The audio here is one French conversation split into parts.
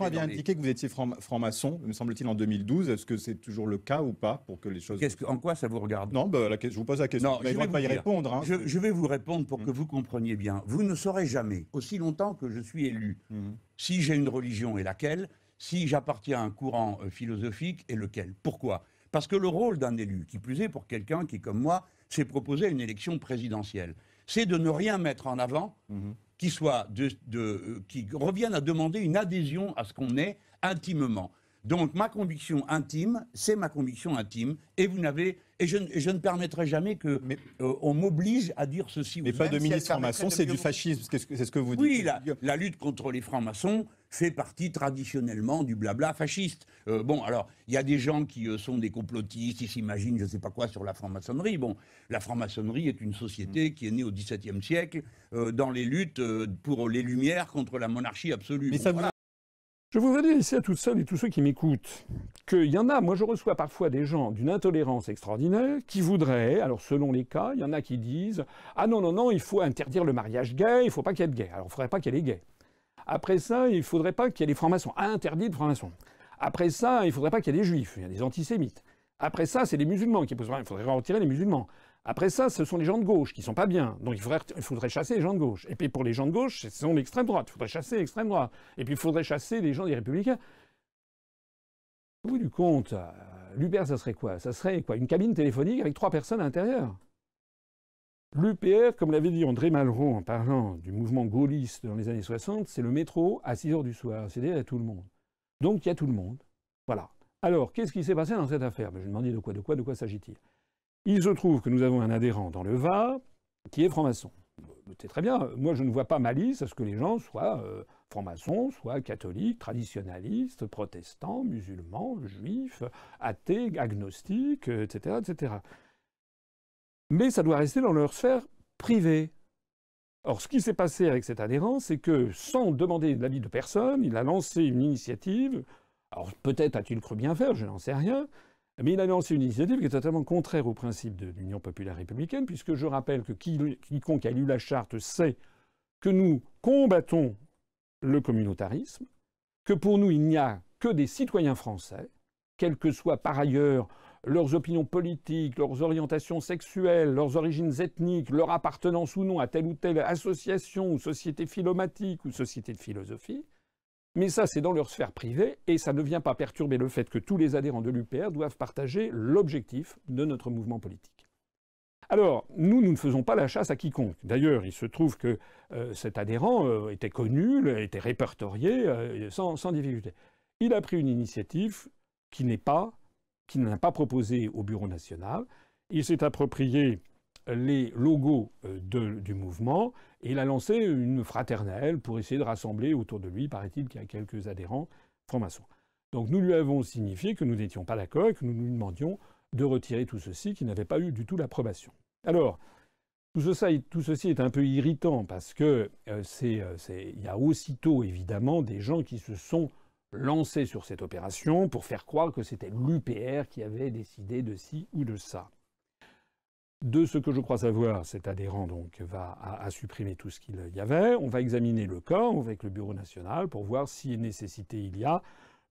On bien indiqué que vous étiez franc-maçon, me semble-t-il, en 2012. Est-ce que c'est toujours le cas ou pas pour que les choses... en quoi ça vous regarde Non, bah, je vous pose la question. je ne vais pas y répondre. Hein. Je, vais vous répondre pour mm. que vous compreniez bien. Vous ne saurez jamais, aussi longtemps que je suis élu, mm. si j'ai une religion et laquelle, si j'appartiens à un courant euh, philosophique et lequel. Pourquoi Parce que le rôle d'un élu, qui plus est pour quelqu'un qui, comme moi, s'est proposé à une élection présidentielle, c'est de ne rien mettre en avant. Mm-hmm qui, de, euh, qui reviennent à demander une adhésion à ce qu'on est intimement. Donc ma conviction intime, c'est ma conviction intime, et vous n'avez et je, ne permettrai jamais que euh, on m'oblige à dire ceci. Mais pas de ministre franc-maçon, c'est du fascisme, c'est ce, que vous dites. Oui, la, lutte contre les francs-maçons fait partie traditionnellement du blabla fasciste. Euh, bon, alors, il y a des gens qui euh, sont des complotistes, ils s'imaginent je ne sais pas quoi sur la franc-maçonnerie. Bon, la franc-maçonnerie est une société mm. qui est née au XVIIe siècle dans les luttes pour les Lumières contre la monarchie absolue. Je voudrais dire ici à toutes celles et tous ceux qui m'écoutent qu'il y en a, moi je reçois parfois des gens d'une intolérance extraordinaire qui voudraient, alors selon les cas, il y en a qui disent Ah non, non, non, il faut interdire le mariage gay, il ne faut pas qu'il y ait de gay. Alors il ne faudrait pas qu'il y ait gay. gays. Après ça, il ne faudrait pas qu'il y ait des francs-maçons. de francs-maçons. Après ça, il ne faudrait pas qu'il y ait des juifs, il y a des antisémites. Après ça, c'est les musulmans qui posent Il faudrait retirer les musulmans. Après ça, ce sont les gens de gauche qui sont pas bien. Donc il faudrait, chasser les gens de gauche. Et puis pour les gens de gauche, ce sont l'extrême droite. Il faudrait chasser l'extrême droite. Et puis il faudrait chasser les gens des républicains. vous du compte, euh, L'UPR, ça serait quoi Ça serait quoi Une cabine téléphonique avec trois personnes à l'intérieur. L'UPR, comme l'avait dit André Malraux en parlant du mouvement gaulliste dans les années 60, c'est le métro à 6 heures du soir, c'est-à-dire il y a tout le monde. Donc il y a tout le monde. Voilà. Alors, qu'est-ce qui s'est passé dans cette affaire ben, Je me demandais de quoi, de quoi, de quoi s'agit-il il se trouve que nous avons un adhérent dans le VA qui est franc-maçon. Euh, c'est très bien. Moi, je ne vois pas malice à ce que les gens soient franc euh, francs-maçons, soient catholiques, traditionalistes, protestants, musulmans, juifs, athées, agnostiques, etc., euh, etc. Mais ça doit rester dans leur sphère privée. Or, ce qui s'est passé avec cet adhérent, c'est que, sans demander l'avis de personne, il a lancé une initiative. Alors, peut-être a-t-il cru bien faire, je n'en sais rien mais il a lancé une initiative qui est totalement contraire au principe de l'Union populaire républicaine, puisque je rappelle que quiconque a lu la charte sait que nous combattons le communautarisme, que pour nous, il n'y a que des citoyens français, quelles que soient par ailleurs leurs opinions politiques, leurs orientations sexuelles, leurs origines ethniques, leur appartenance ou non à telle ou telle association ou société philomatique ou société de philosophie, mais ça, c'est dans leur sphère privée et ça ne vient pas perturber le fait que tous les adhérents de l'UPR doivent partager l'objectif de notre mouvement politique. Alors, nous, nous ne faisons pas la chasse à quiconque. D'ailleurs, il se trouve que euh, cet adhérent euh, était connu, était répertorié euh, sans, difficulté. Il a pris une initiative qui n'est pas, qui n'a pas proposée au Bureau national. Il s'est approprié les logos euh, du mouvement et il a lancé une fraternelle pour essayer de rassembler autour de lui, paraît-il, quelques adhérents francs-maçons. Donc nous lui avons signifié que nous n'étions pas d'accord et que nous lui demandions de retirer tout ceci, qui n'avait pas eu du tout l'approbation. Alors, tout, ceci est un peu irritant parce que euh, c'est euh, y a aussitôt évidemment des gens qui se sont lancés sur cette opération pour faire croire que c'était l'UPR qui avait décidé de ci ou de ça. De ce que je crois savoir, cet adhérent donc va supprimer tout ce qu'il y avait. On va examiner le corps avec le Bureau national pour voir si nécessité il y a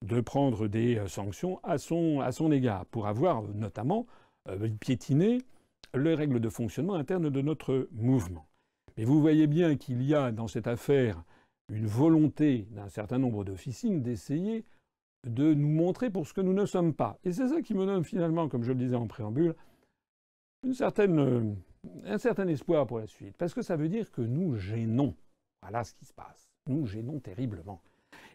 de prendre des euh, sanctions à son, à son égard, pour avoir euh, notamment euh, piétiné les règles de fonctionnement interne de notre mouvement. Mais vous voyez bien qu'il y a dans cette affaire une volonté d'un certain nombre d'officines d'essayer de nous montrer pour ce que nous ne sommes pas. Et c'est ça qui me donne finalement, comme je le disais en préambule, certaine, euh, un certain espoir pour la suite, parce que ça veut dire que nous gênons. Voilà ce qui se passe. Nous gênons terriblement.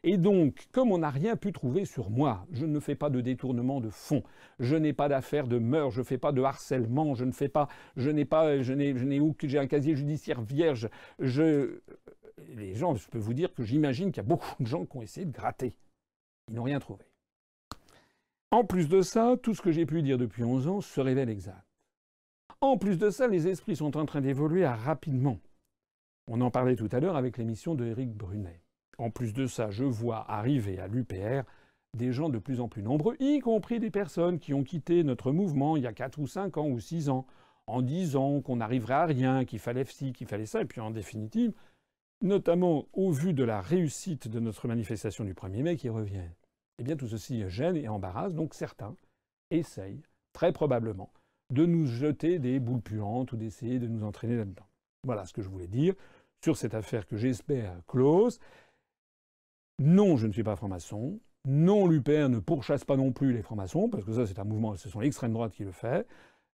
Et donc, comme on n'a rien pu trouver sur moi, je ne fais pas de détournement de fonds, je n'ai pas d'affaires de meurtre, je ne fais pas de harcèlement, je ne fais pas, je n'ai pas, je n'ai, je n'ai j'ai un casier judiciaire vierge. Je, les gens, je peux vous dire que j'imagine qu'il y a beaucoup de gens qui ont essayé de gratter. Ils n'ont rien trouvé. En plus de ça, tout ce que j'ai pu dire depuis 11 ans se révèle exact. En plus de ça, les esprits sont en train d'évoluer rapidement. On en parlait tout à l'heure avec l'émission de Éric Brunet. En plus de ça, je vois arriver à l'UPR des gens de plus en plus nombreux, y compris des personnes qui ont quitté notre mouvement il y a 4 ou 5 ans ou 6 ans, en disant qu'on n'arriverait à rien, qu'il fallait ci, qu'il fallait ça, et puis en définitive, notamment au vu de la réussite de notre manifestation du 1er mai qui revient. Eh bien tout ceci gêne et embarrasse, donc certains essayent, très probablement, de nous jeter des boules puantes ou d'essayer de nous entraîner là-dedans. Voilà ce que je voulais dire sur cette affaire que j'espère close. Non, je ne suis pas franc-maçon. Non, l'UPR ne pourchasse pas non plus les francs-maçons, parce que ça, c'est un mouvement, ce sont l'extrême droite qui le fait.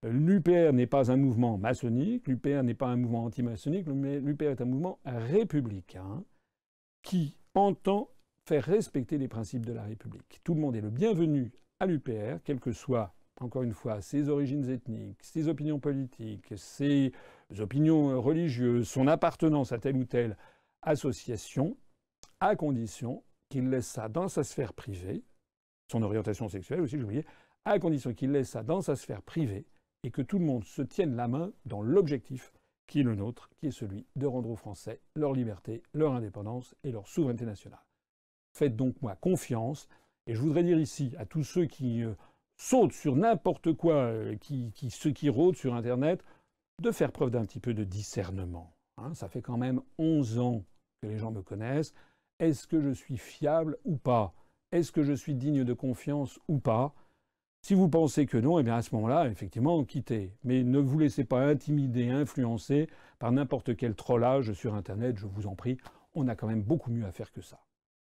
L'UPR n'est pas un mouvement maçonnique, l'UPR n'est pas un mouvement anti-maçonnique, l'UPR est un mouvement républicain qui entend faire respecter les principes de la République. Tout le monde est le bienvenu à l'UPR, quel que soit encore une fois, ses origines ethniques, ses opinions politiques, ses opinions religieuses, son appartenance à telle ou telle association, à condition qu'il laisse ça dans sa sphère privée, son orientation sexuelle aussi, j'oubliais, à condition qu'il laisse ça dans sa sphère privée et que tout le monde se tienne la main dans l'objectif qui est le nôtre, qui est celui de rendre aux Français leur liberté, leur indépendance et leur souveraineté nationale. Faites donc moi confiance, et je voudrais dire ici à tous ceux qui euh, saute sur n'importe quoi euh, qui, ce qui rôde sur Internet, de faire preuve d'un petit peu de discernement. Hein. Ça fait quand même 11 ans que les gens me connaissent. Est-ce que je suis fiable ou pas Est-ce que je suis digne de confiance ou pas Si vous pensez que non, eh bien à ce moment-là, effectivement, quittez. Mais ne vous laissez pas intimider, influencer par n'importe quel trollage sur Internet, je vous en prie. On a quand même beaucoup mieux à faire que ça.